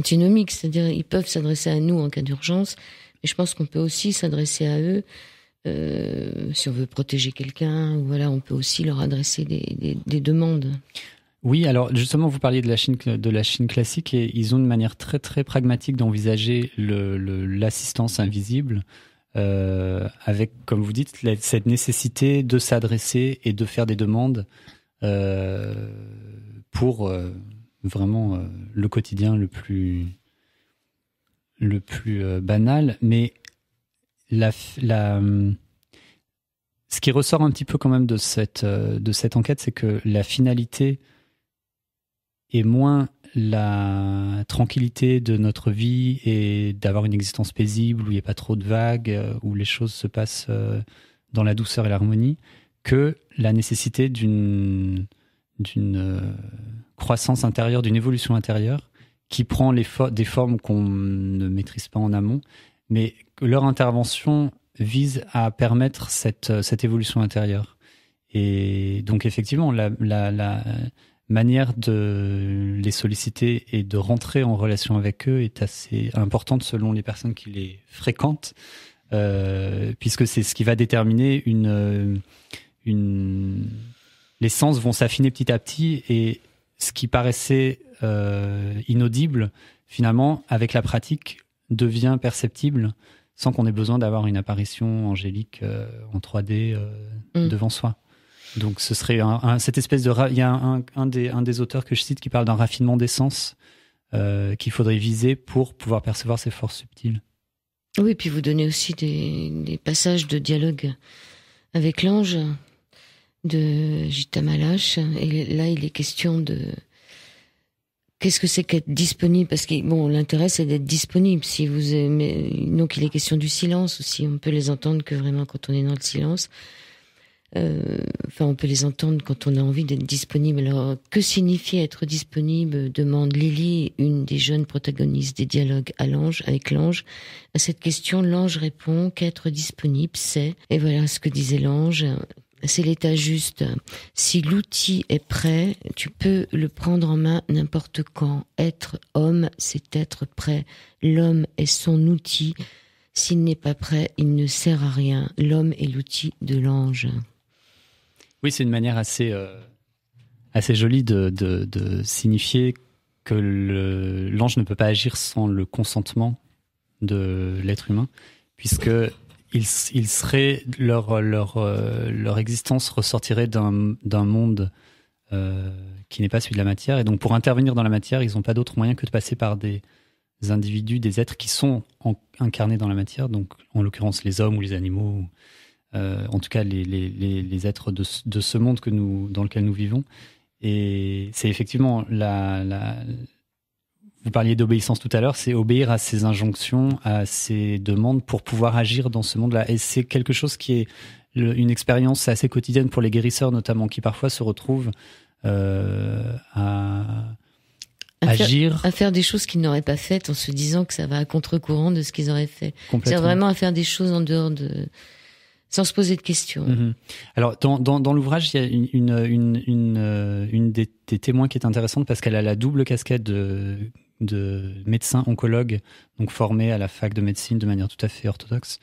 antinomique, c'est-à-dire ils peuvent s'adresser à nous en cas d'urgence, mais je pense qu'on peut aussi s'adresser à eux euh, si on veut protéger quelqu'un. Voilà, on peut aussi leur adresser des, des demandes. Oui, alors justement, vous parliez de la Chine, de la Chine classique et ils ont une manière très très pragmatique d'envisager l'assistance invisible euh, avec, comme vous dites, cette nécessité de s'adresser et de faire des demandes euh, pour euh, vraiment euh, le quotidien le plus, le plus euh, banal. Mais la, la, ce qui ressort un petit peu quand même de cette, de cette enquête, c'est que la finalité est moins la tranquillité de notre vie et d'avoir une existence paisible où il n'y a pas trop de vagues, euh, où les choses se passent euh, dans la douceur et l'harmonie, que la nécessité d'une d'une euh, croissance intérieure, d'une évolution intérieure qui prend les des formes qu'on ne maîtrise pas en amont, mais que leur intervention vise à permettre cette, évolution intérieure. Et donc effectivement, la manière de les solliciter et de rentrer en relation avec eux est assez importante selon les personnes qui les fréquentent, euh, puisque c'est ce qui va déterminer euh, une, Les sens vont s'affiner petit à petit et ce qui paraissait euh, inaudible, finalement, avec la pratique, devient perceptible sans qu'on ait besoin d'avoir une apparition angélique en 3D mm. devant soi. Donc ce serait un, cette espèce de... Il y a un, des, un des auteurs que je cite qui parle d'un raffinement d'essence euh, qu'il faudrait viser pour pouvoir percevoir ces forces subtiles. Oui, puis vous donnez aussi des, passages de dialogue avec l'ange de Gita Et là, il est question de... Qu'est-ce que c'est qu'être disponible Parce que bon, l'intérêt c'est d'être disponible. Si vous aimez... donc il est question du silence aussi. On peut les entendre que vraiment quand on est dans le silence. Euh, enfin, on peut les entendre quand on a envie d'être disponible. Alors, que signifie être disponible demande Lily, une des jeunes protagonistes des dialogues à l'ange, avec l'ange. À cette question, l'ange répond qu'être disponible, c'est, et voilà ce que disait l'ange, c'est l'état juste. Si l'outil est prêt, tu peux le prendre en main n'importe quand. Être homme, c'est être prêt. L'homme est son outil. S'il n'est pas prêt, il ne sert à rien. L'homme est l'outil de l'ange. Oui, c'est une manière assez, euh, assez jolie de, de, de signifier que l'ange ne peut pas agir sans le consentement de l'être humain, puisque il leur, leur, euh, leur existence ressortirait d'un monde euh, qui n'est pas celui de la matière. Et donc, pour intervenir dans la matière, ils n'ont pas d'autre moyen que de passer par des individus, des êtres qui sont incarnés dans la matière, donc en l'occurrence les hommes ou les animaux euh, en tout cas les, les, les, êtres de, de, ce monde que nous, dans lequel nous vivons. Et c'est effectivement la, la, Vous parliez d'obéissance tout à l'heure, c'est obéir à ses injonctions, à ses demandes pour pouvoir agir dans ce monde-là. Et c'est quelque chose qui est une expérience assez quotidienne pour les guérisseurs, notamment, qui parfois se retrouvent euh, à. agir. à faire des choses qu'ils n'auraient pas faites en se disant que ça va à contre-courant de ce qu'ils auraient fait. C'est vraiment à faire des choses en dehors de, sans se poser de questions. Mhm. Alors, dans, dans, l'ouvrage, il y a une, une, une, euh, des, témoins qui est intéressante parce qu'elle a la double casquette de, de médecin oncologue, donc formée à la fac de médecine de manière tout à fait orthodoxe,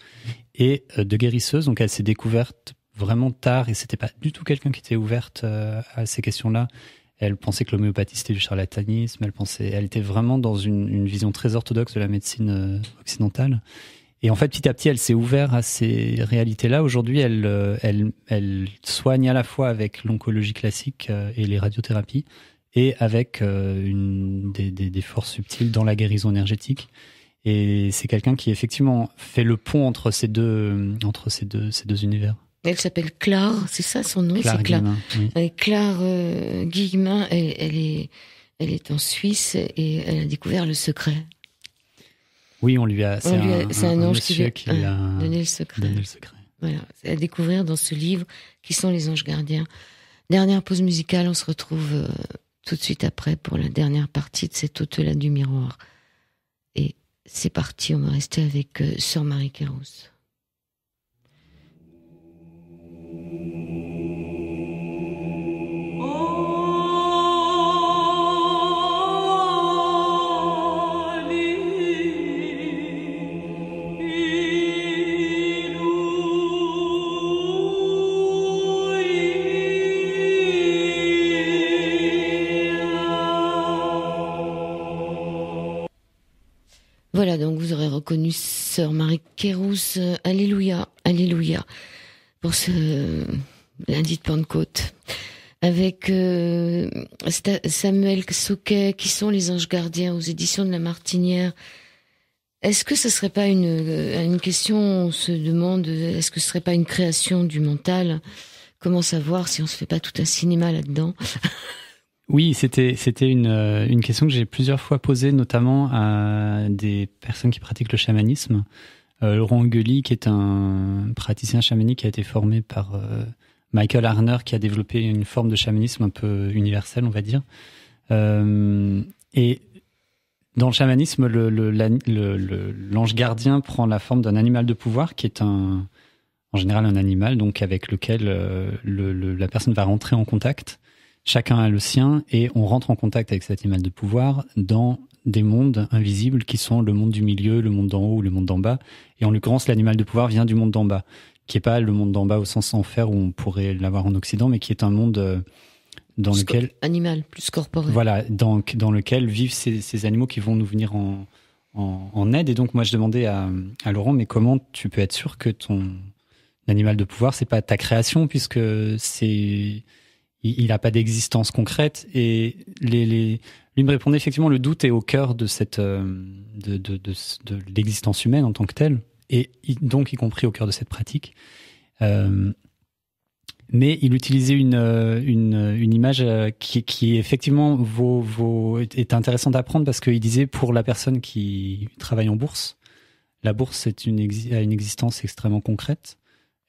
et euh, de guérisseuse. Donc, elle s'est découverte vraiment tard et c'était pas du tout quelqu'un qui était ouverte euh, à ces questions-là. Elle pensait que l'homéopathie c'était du charlatanisme. Elle pensait, elle était vraiment dans une, une vision très orthodoxe de la médecine occidentale. Et en fait, petit à petit, elle s'est ouverte à ces réalités-là. Aujourd'hui, elle, euh, elle, elle, soigne à la fois avec l'oncologie classique euh, et les radiothérapies et avec euh, une, des, forces subtiles dans la guérison énergétique. Et c'est quelqu'un qui effectivement fait le pont entre ces deux, entre ces deux, ces deux univers. Elle s'appelle Claire, c'est ça son nom Claire Guillemin, Claire Guillemin, elle, est, elle est en Suisse et elle a découvert le secret. Oui, on lui a. C'est un, ange qui, lui, a donné le secret. Voilà, c'est à découvrir dans ce livre qui sont les anges gardiens. Dernière pause musicale, on se retrouve euh, tout de suite après pour la dernière partie de cet au-delà du miroir. Et c'est parti, on va rester avec euh, Sœur Marie Kéros. Voilà, donc vous aurez reconnu Sœur Marie Kérous, euh, Alléluia, Alléluia, pour ce euh, lundi de Pentecôte, avec euh, Samuel Souquet, qui sont les anges gardiens aux éditions de la Martinière. Est-ce que ce serait pas une, une question, on se demande, est-ce que ce serait pas une création du mental Comment savoir si on se fait pas tout un cinéma là-dedans Oui, c'était c'était une, euh, une question que j'ai plusieurs fois posée, notamment à des personnes qui pratiquent le chamanisme. Euh, Laurent Gully, qui est un praticien chamanique qui a été formé par euh, Michael Arner, qui a développé une forme de chamanisme un peu universelle, on va dire. et dans le chamanisme, l'ange le, le, gardien prend la forme d'un animal de pouvoir, qui est un, en général un animal donc avec lequel la personne va rentrer en contact Chacun a le sien et on rentre en contact avec cet animal de pouvoir dans des mondes invisibles qui sont le monde du milieu, le monde d'en haut ou le monde d'en bas. Et en l'occurrence, l'animal de pouvoir vient du monde d'en bas, qui n'est pas le monde d'en bas au sens enfer où on pourrait l'avoir en Occident, mais qui est un monde euh, dans lequel... Animal, plus corporel. Voilà, dans, dans lequel vivent ces, animaux qui vont nous venir en, en, en, aide. Et donc, moi, je demandais à, à Laurent, mais comment tu peux être sûr que ton animal de pouvoir, c'est pas ta création, puisque c'est il n'a pas d'existence concrète. Et les, lui me répondait effectivement, le doute est au cœur de, cette, euh, de, l'existence humaine en tant que telle, et donc y compris au cœur de cette pratique. Euh, mais il utilisait une, euh, image qui, qui effectivement vaut, est intéressante d'apprendre parce qu'il disait pour la personne qui travaille en bourse, la bourse une, a une existence extrêmement concrète.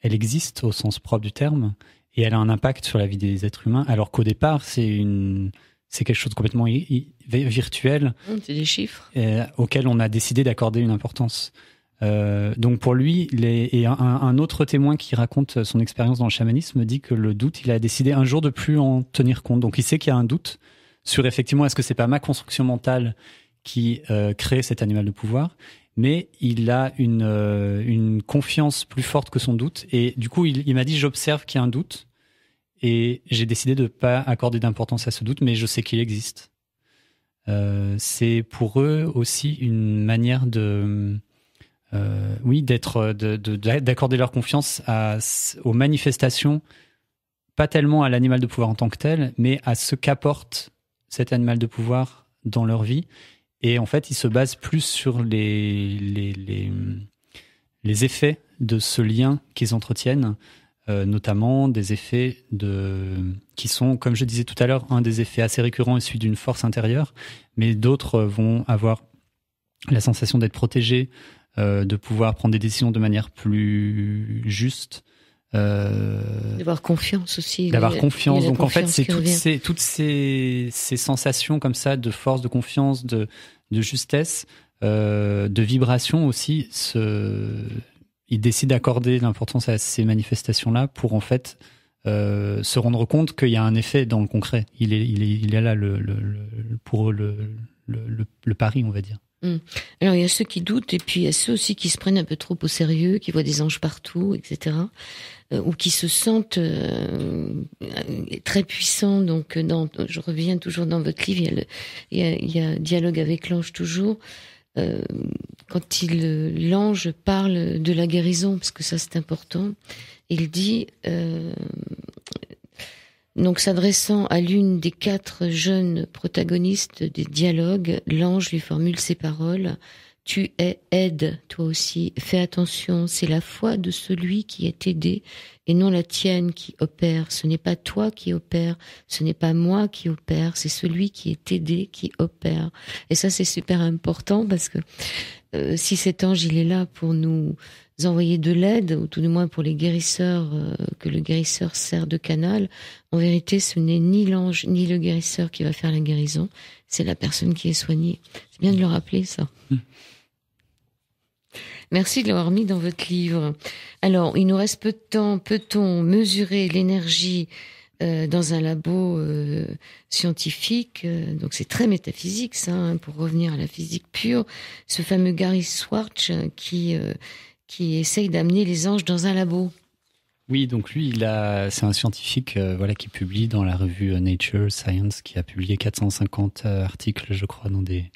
Elle existe au sens propre du terme et elle a un impact sur la vie des êtres humains, alors qu'au départ, c'est une, c'est quelque chose de complètement virtuel. Mmh, c'est des chiffres. Euh, auquel on a décidé d'accorder une importance. Euh, donc pour lui, les, et un, autre témoin qui raconte son expérience dans le chamanisme dit que le doute, il a décidé un jour de plus en tenir compte. Donc il sait qu'il y a un doute sur effectivement est-ce que c'est pas ma construction mentale qui euh, crée cet animal de pouvoir mais il a euh, une, confiance plus forte que son doute. Et du coup, il, m'a dit, j'observe qu'il y a un doute, et j'ai décidé de ne pas accorder d'importance à ce doute, mais je sais qu'il existe. Euh, c'est pour eux aussi une manière de... Euh, oui, d'être, d'accorder leur confiance aux manifestations, pas tellement à l'animal de pouvoir en tant que tel, mais à ce qu'apporte cet animal de pouvoir dans leur vie et en fait, ils se basent plus sur les, effets de ce lien qu'ils entretiennent, euh, notamment des effets qui sont, comme je disais tout à l'heure, un des effets assez récurrents et celui d'une force intérieure, mais d'autres vont avoir la sensation d'être protégés, euh, de pouvoir prendre des décisions de manière plus juste, euh, d'avoir confiance aussi. D'avoir confiance. Donc en fait, c'est toutes, ces, ces, sensations comme ça de force, de confiance, de, de justesse, euh, de vibration aussi. Ce... Il décide d'accorder l'importance à ces manifestations-là pour en fait euh, se rendre compte qu'il y a un effet dans le concret. Il est, il est, il est là le, pour le, le, pari, on va dire. Hmm. Alors il y a ceux qui doutent et puis il y a ceux aussi qui se prennent un peu trop au sérieux, qui voient des anges partout, etc. Euh, ou qui se sentent euh, très puissants. Donc, euh, dans, je reviens toujours dans votre livre, il y a, le, il y a, dialogue avec l'ange toujours. quand il l'ange parle de la guérison, parce que ça c'est important, il dit donc, s'adressant à l'une des quatre jeunes protagonistes des dialogues, l'ange lui formule ses paroles tu es aide, toi aussi. Fais attention, c'est la foi de celui qui est aidé et non la tienne qui opère. Ce n'est pas toi qui opère, ce n'est pas moi qui opère, c'est celui qui est aidé qui opère. Et ça, c'est super important parce que euh, si cet ange, il est là pour nous envoyer de l'aide, ou tout du moins pour les guérisseurs, euh, que le guérisseur sert de canal, en vérité, ce n'est ni l'ange ni le guérisseur qui va faire la guérison, c'est la personne qui est soignée. C'est bien de le rappeler, ça. Hum. Merci de l'avoir mis dans votre livre. Alors, il nous reste peu de temps. Peut-on mesurer l'énergie euh, dans un labo euh, scientifique, euh, donc c'est très métaphysique ça, hein, pour revenir à la physique pure, ce fameux Gary Swartz qui, qui essaye d'amener les anges dans un labo. Oui, donc lui, c'est un scientifique voilà, qui publie dans la revue Nature Science, qui a publié 450 articles, je crois, dans des,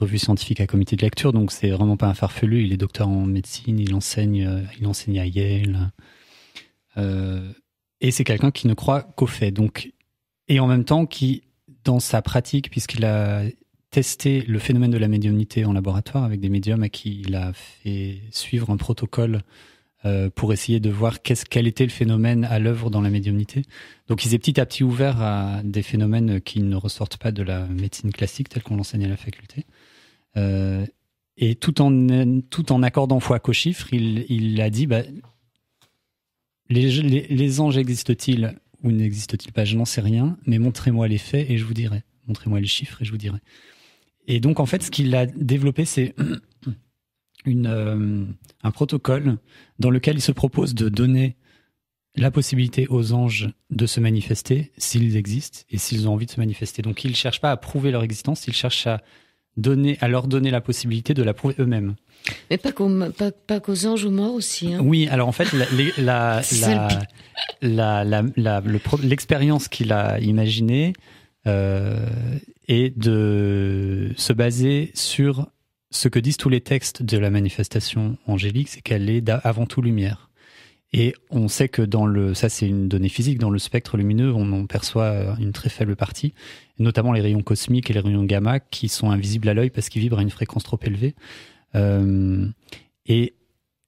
revue scientifique à comité de lecture, donc c'est vraiment pas un farfelu. Il est docteur en médecine, il enseigne, euh, il enseigne à Yale. Euh, et c'est quelqu'un qui ne croit qu'au fait. Donc, et en même temps, qui, dans sa pratique, puisqu'il a testé le phénomène de la médiumnité en laboratoire avec des médiums à qui il a fait suivre un protocole euh, pour essayer de voir qu'est-ce, quel était le phénomène à l'œuvre dans la médiumnité. Donc, il s'est petit à petit ouvert à des phénomènes qui ne ressortent pas de la médecine classique telle qu'on l'enseigne à la faculté. Euh, et tout en, tout en accordant foi qu'aux chiffres, il, il, a dit bah, les, les, anges existent-ils ou n'existent-ils pas Je n'en sais rien, mais montrez-moi les faits et je vous dirai. Montrez-moi les chiffres et je vous dirai. Et donc, en fait, ce qu'il a développé, c'est euh, un protocole dans lequel il se propose de donner la possibilité aux anges de se manifester s'ils existent et s'ils ont envie de se manifester. Donc, il ne cherche pas à prouver leur existence, il cherche à donner, à leur donner la possibilité de la prouver eux-mêmes. Mais pas qu'aux, pas, anges ou morts aussi. Hein. Oui, alors en fait, l'expérience qu'il a imaginée euh, est de se baser sur ce que disent tous les textes de la manifestation angélique, c'est qu'elle est avant tout lumière. Et on sait que dans le, ça c'est une donnée physique, dans le spectre lumineux, on en perçoit euh, une très faible partie, notamment les rayons cosmiques et les rayons gamma qui sont invisibles à l'œil parce qu'ils vibrent à une fréquence trop élevée. Euh, et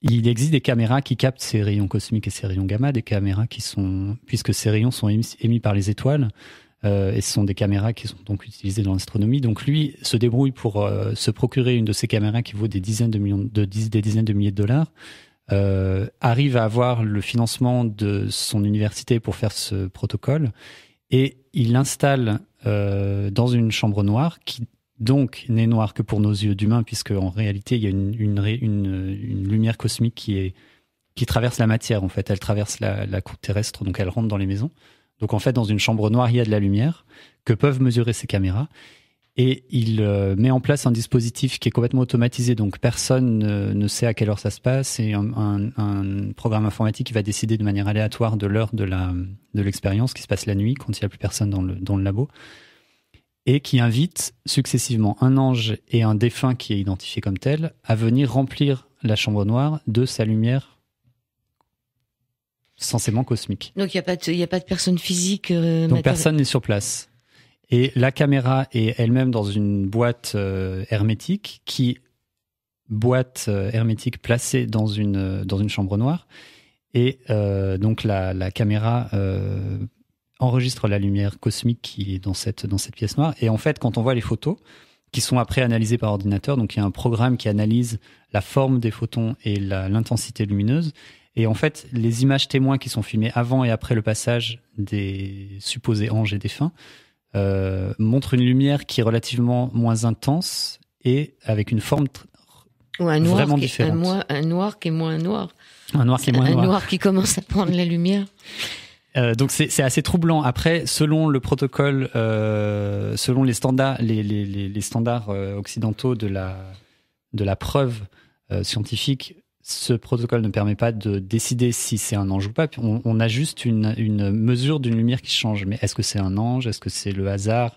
il existe des caméras qui captent ces rayons cosmiques et ces rayons gamma, des caméras qui sont, puisque ces rayons sont émis, par les étoiles, euh, et ce sont des caméras qui sont donc utilisées dans l'astronomie. Donc lui se débrouille pour se procurer une de ces caméras qui vaut des dizaines de millions, de, des dizaines de milliers de dollars euh, arrive à avoir le financement de son université pour faire ce protocole et il l'installe euh, dans une chambre noire qui donc n'est noire que pour nos yeux d'humains puisque en réalité il y a une, lumière cosmique qui est qui traverse la matière en fait elle traverse la, la terrestre donc elle rentre dans les maisons donc en fait dans une chambre noire il y a de la lumière que peuvent mesurer ces caméras et il euh, met en place un dispositif qui est complètement automatisé. Donc personne ne, sait à quelle heure ça se passe et un, programme informatique qui va décider de manière aléatoire de l'heure de l'expérience qui se passe la nuit quand il n'y a plus personne dans le, labo et qui invite successivement un ange et un défunt qui est identifié comme tel à venir remplir la chambre noire de sa lumière censément cosmique. Donc il n'y a, pas de, personne physique. Euh, Donc personne n'est sur place. Et la caméra est elle-même dans une boîte euh, hermétique qui boîte euh, hermétique placée dans une, euh, dans une chambre noire. Et donc la, caméra enregistre la lumière cosmique qui est dans cette, dans cette pièce noire. Et en fait, quand on voit les photos, qui sont après analysées par ordinateur, donc il y a un programme qui analyse la forme des photons et l'intensité lumineuse. Et en fait, les images témoins qui sont filmées avant et après le passage des supposés anges et défunts euh, montre une lumière qui est relativement moins intense et avec une forme vraiment différente. Un, noir qui est moins noir. Un noir qui commence à prendre la lumière. Euh, donc c'est assez troublant. Après, selon le protocole, euh, selon les standards, standards occidentaux de la, de la preuve scientifique, ce protocole ne permet pas de décider si c'est un ange ou pas. On, a juste une, mesure d'une lumière qui change. Mais est-ce que c'est un ange Est-ce que c'est le hasard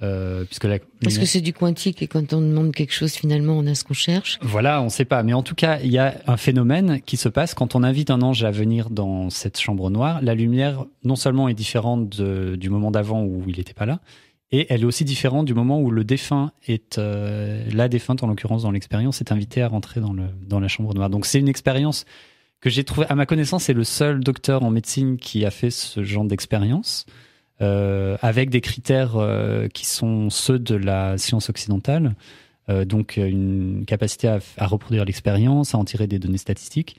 est euh, puisque que c'est du quantique et quand on demande quelque chose, finalement, on a ce qu'on cherche. Voilà, on ne sait pas. Mais en tout cas, il y a un phénomène qui se passe quand on invite un ange à venir dans cette chambre noire. La lumière, non seulement est différente du moment d'avant où il n'était pas là, et elle est aussi différente du moment où le défunt est, euh, la défunte en l'occurrence dans l'expérience, est invitée à rentrer dans, le, dans la chambre noire. Donc c'est une expérience que j'ai trouvée... à ma connaissance, c'est le seul docteur en médecine qui a fait ce genre d'expérience, euh, avec des critères euh, qui sont ceux de la science occidentale, donc une capacité à, reproduire l'expérience, à en tirer des données statistiques.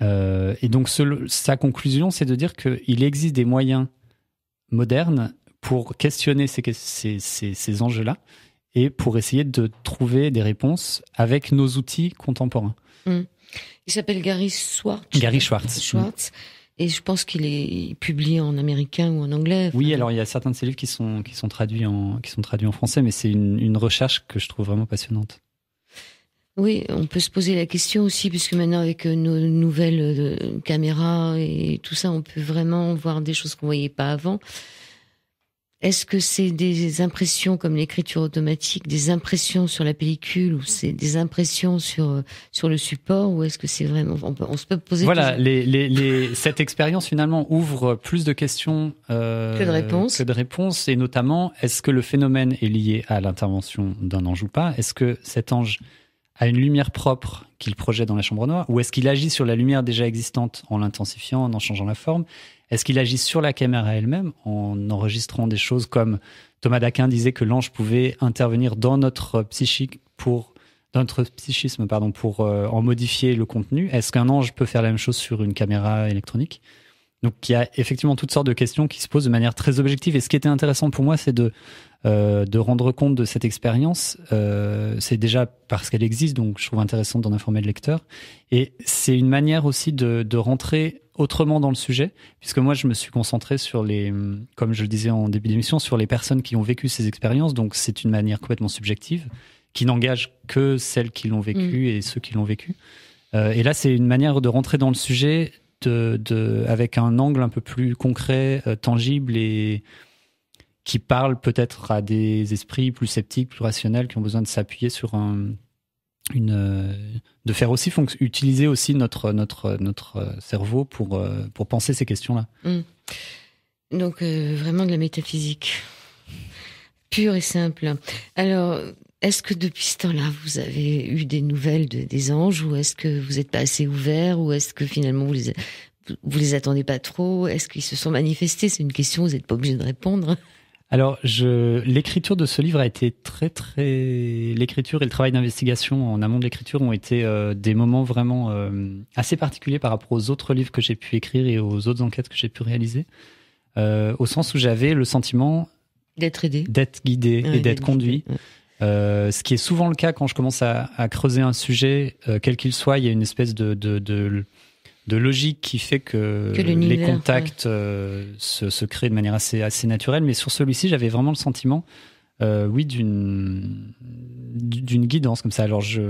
et donc sa conclusion, c'est de dire qu'il existe des moyens modernes pour questionner ces, ces, ces, ces enjeux-là et pour essayer de trouver des réponses avec nos outils contemporains. Mm. Il s'appelle Gary Schwartz. Gary Schwartz. Schwartz. Et je pense qu'il est publié en américain ou en anglais. Oui, alors il y a certains de ses livres qui sont, qui sont, traduits, en, qui sont traduits en français, mais c'est une, une recherche que je trouve vraiment passionnante. Oui, on peut se poser la question aussi, puisque maintenant avec euh, nos nouvelles euh, caméras et tout ça, on peut vraiment voir des choses qu'on voyait pas avant. Est-ce que c'est des impressions comme l'écriture automatique, des impressions sur la pellicule ou c'est des impressions sur euh, sur le support ou est-ce que c'est vraiment on, se peut poser voilà les, cette expérience finalement ouvre plus de questions euh, de réponses que de réponses et notamment est-ce que le phénomène est lié à l'intervention d'un ange ou pas Est-ce que cet ange à une lumière propre qu'il projette dans la chambre noire Ou est-ce qu'il agit sur la lumière déjà existante en l'intensifiant, en en changeant la forme Est-ce qu'il agit sur la caméra elle-même en enregistrant des choses comme Thomas d'Aquin disait que l'ange pouvait intervenir dans notre psychique pour notre psychisme pardon pour euh, en modifier le contenu Est-ce qu'un ange peut faire la même chose sur une caméra électronique donc il y a effectivement toutes sortes de questions qui se posent de manière très objective. Et ce qui était intéressant pour moi, c'est de euh, de rendre compte de cette expérience, euh, c'est déjà parce qu'elle existe, donc je trouve intéressant d'en informer le lecteur. Et c'est une manière aussi de, rentrer autrement dans le sujet, puisque moi je me suis concentré sur les, comme je le disais en début d'émission, sur les personnes qui ont vécu ces expériences, donc c'est une manière complètement subjective, qui n'engage que celles qui l'ont vécu mm. et ceux qui l'ont vécu. Euh, et là c'est une manière de rentrer dans le sujet avec un angle un peu plus concret, tangible et qui parle peut-être à des esprits plus sceptiques, plus rationnels, qui ont besoin de s'appuyer sur un, une, euh, de faire aussi utiliser aussi notre notre notre euh, cerveau pour euh, pour penser ces questions-là. Hmm. Donc vraiment de la métaphysique pure et simple. Alors est-ce que depuis ce temps-là, vous avez eu des nouvelles des anges ou est-ce que vous n'êtes pas assez ouvert ou est-ce que finalement vous les, vous les attendez pas trop Est-ce qu'ils se sont manifestés C'est une question, vous n'êtes pas obligé de répondre. Alors, l'écriture de ce livre a été très, très. L'écriture et le travail d'investigation en amont de l'écriture ont été euh, des moments vraiment euh, assez particuliers par rapport aux autres livres que j'ai pu écrire et aux autres enquêtes que j'ai pu réaliser. Euh, au sens où j'avais le sentiment. D'être aidé. D'être guidé et d'être conduit. ce qui est souvent le cas quand je commence à, creuser un sujet, quel qu'il soit, il y a une espèce de de logique qui fait que, les contacts euh, se, créent de manière assez, assez naturelle. Mais sur celui-ci, j'avais vraiment le sentiment, euh, oui, d'une guidance comme ça. Alors, je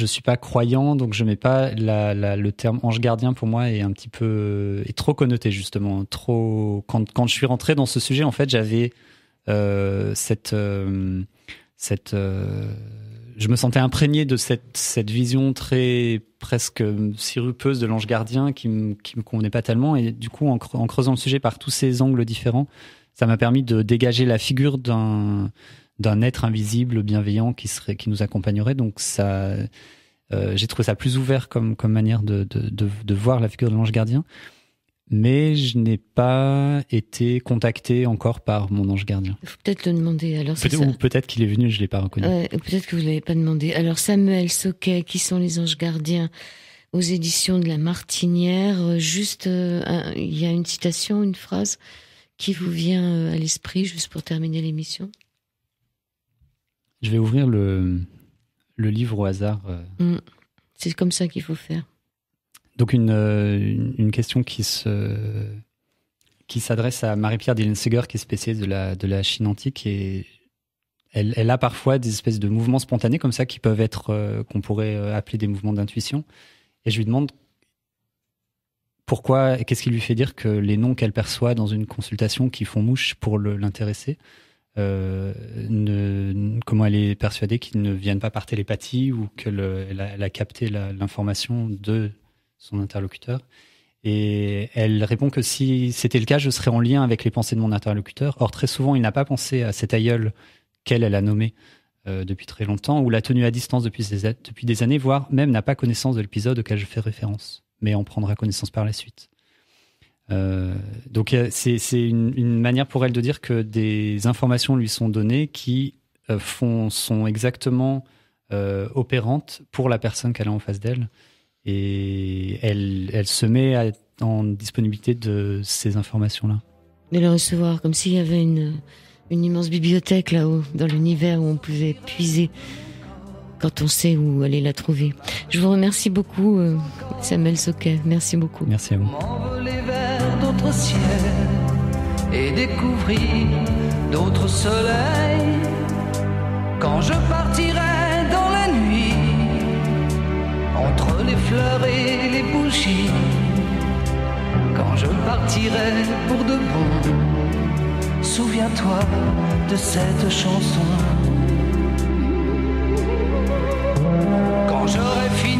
ne suis pas croyant, donc je mets pas la, le terme ange gardien pour moi est un petit peu est trop connoté justement. Trop quand, je suis rentré dans ce sujet, en fait, j'avais euh, cette cette je me sentais imprégné de cette, cette vision très presque sirupeuse de l'ange gardien qui me, qui me convenait pas tellement. Et du coup, en, creusant le sujet par tous ces angles différents, ça m'a permis de dégager la figure d'un d'un être invisible, bienveillant qui serait qui nous accompagnerait. Donc ça, euh, j'ai trouvé ça plus ouvert comme comme manière de, de, de voir la figure de l'ange gardien mais je n'ai pas été contacté encore par mon ange gardien. Il faut peut-être le demander. Alors, peut ou peut-être qu'il est venu, je ne l'ai pas reconnu. peut-être que vous ne l'avez pas demandé. Alors, Samuel Soquet, qui sont les anges gardiens aux éditions de La Martinière euh, Juste, euh, il y a une citation, une phrase qui vous vient euh, à l'esprit, juste pour terminer l'émission Je vais ouvrir le, le livre au hasard. Mm. C'est comme ça qu'il faut faire donc euh, une, question qui se qui s'adresse à Marie-Pierre Dillenseger, qui est spécialiste de la, de la Chine antique et elle, a parfois des espèces de mouvements spontanés comme ça qui peuvent être euh, qu'on pourrait euh, appeler des mouvements d'intuition. Et je lui demande pourquoi, qu'est-ce qui lui fait dire que les noms qu'elle perçoit dans une consultation qui font mouche pour l'intéresser, comment elle est persuadée qu'ils ne viennent pas par télépathie ou qu'elle a, capté l'information de son interlocuteur. Et elle répond que si c'était le cas, je serais en lien avec les pensées de mon interlocuteur. Or, très souvent, il n'a pas pensé à cet aïeul qu'elle elle a nommé euh, depuis très longtemps, ou l'a tenu à distance depuis des, depuis des années, voire même n'a pas connaissance de l'épisode auquel je fais référence, mais en prendra connaissance par la suite. Euh, donc euh, c'est une, manière pour elle de dire que des informations lui sont données qui font, sont exactement opérantes pour la personne qu'elle a en face d'elle et elle, elle se met à, en disponibilité de ces informations-là. De les recevoir, comme s'il y avait une, une immense bibliothèque là-haut, dans l'univers où on pouvait puiser quand on sait où aller la trouver. Je vous remercie beaucoup, euh, Samuel Soquet. Merci beaucoup. Merci à vous. et découvrir d'autres soleils quand je partirai entre les fleurs et les bougies, quand je partirai pour de bon, souviens-toi de cette chanson. Quand j'aurai fini